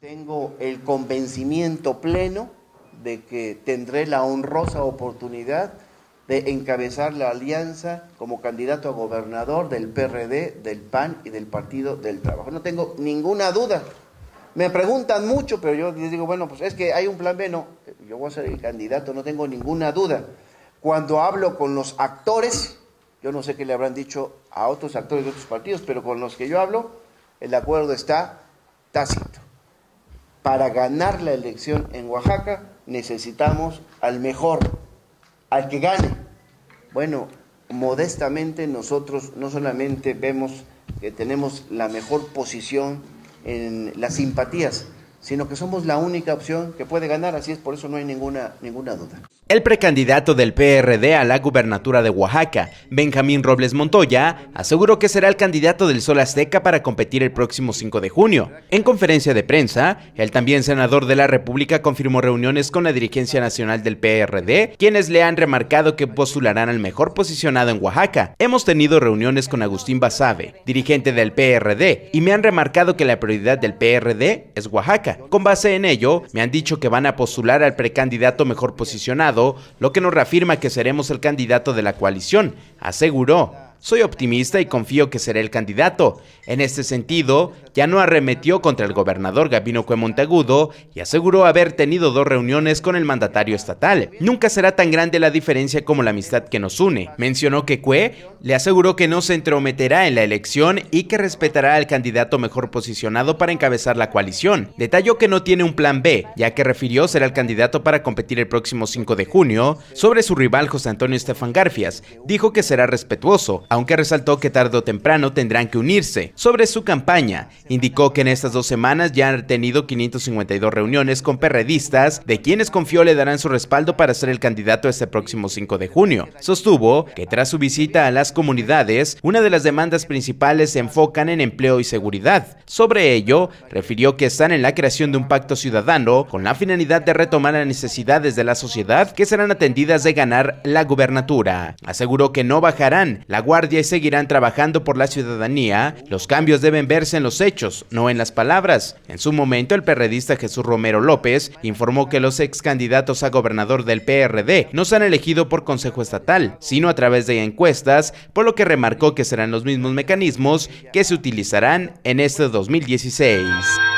Tengo el convencimiento pleno de que tendré la honrosa oportunidad de encabezar la alianza como candidato a gobernador del PRD, del PAN y del Partido del Trabajo. No tengo ninguna duda. Me preguntan mucho, pero yo les digo, bueno, pues es que hay un plan B, no, yo voy a ser el candidato, no tengo ninguna duda. Cuando hablo con los actores, yo no sé qué le habrán dicho a otros actores de otros partidos, pero con los que yo hablo, el acuerdo está tácito para ganar la elección en Oaxaca necesitamos al mejor, al que gane. Bueno, modestamente nosotros no solamente vemos que tenemos la mejor posición en las simpatías, sino que somos la única opción que puede ganar, así es, por eso no hay ninguna, ninguna duda. El precandidato del PRD a la gubernatura de Oaxaca, Benjamín Robles Montoya, aseguró que será el candidato del Sol Azteca para competir el próximo 5 de junio. En conferencia de prensa, el también senador de la República confirmó reuniones con la dirigencia nacional del PRD, quienes le han remarcado que postularán al mejor posicionado en Oaxaca. Hemos tenido reuniones con Agustín Basabe, dirigente del PRD, y me han remarcado que la prioridad del PRD es Oaxaca con base en ello, me han dicho que van a postular al precandidato mejor posicionado, lo que nos reafirma que seremos el candidato de la coalición, aseguró. Soy optimista y confío que seré el candidato. En este sentido, ...ya no arremetió contra el gobernador Gabino Cue Montagudo y aseguró haber tenido dos reuniones con el mandatario estatal. Nunca será tan grande la diferencia como la amistad que nos une. Mencionó que Cue le aseguró que no se entrometerá en la elección y que respetará al candidato mejor posicionado para encabezar la coalición. Detalló que no tiene un plan B, ya que refirió ser el candidato para competir el próximo 5 de junio sobre su rival José Antonio Estefan Garfias. Dijo que será respetuoso, aunque resaltó que tarde o temprano tendrán que unirse. Sobre su campaña, Indicó que en estas dos semanas ya han tenido 552 reuniones con perredistas, de quienes confió le darán su respaldo para ser el candidato este próximo 5 de junio. Sostuvo que tras su visita a las comunidades, una de las demandas principales se enfocan en empleo y seguridad. Sobre ello, refirió que están en la creación de un pacto ciudadano con la finalidad de retomar las necesidades de la sociedad que serán atendidas de ganar la gubernatura. Aseguró que no bajarán la guardia y seguirán trabajando por la ciudadanía. Los cambios deben verse en los hechos no en las palabras. En su momento, el periodista Jesús Romero López informó que los ex candidatos a gobernador del PRD no se han elegido por Consejo Estatal, sino a través de encuestas, por lo que remarcó que serán los mismos mecanismos que se utilizarán en este 2016.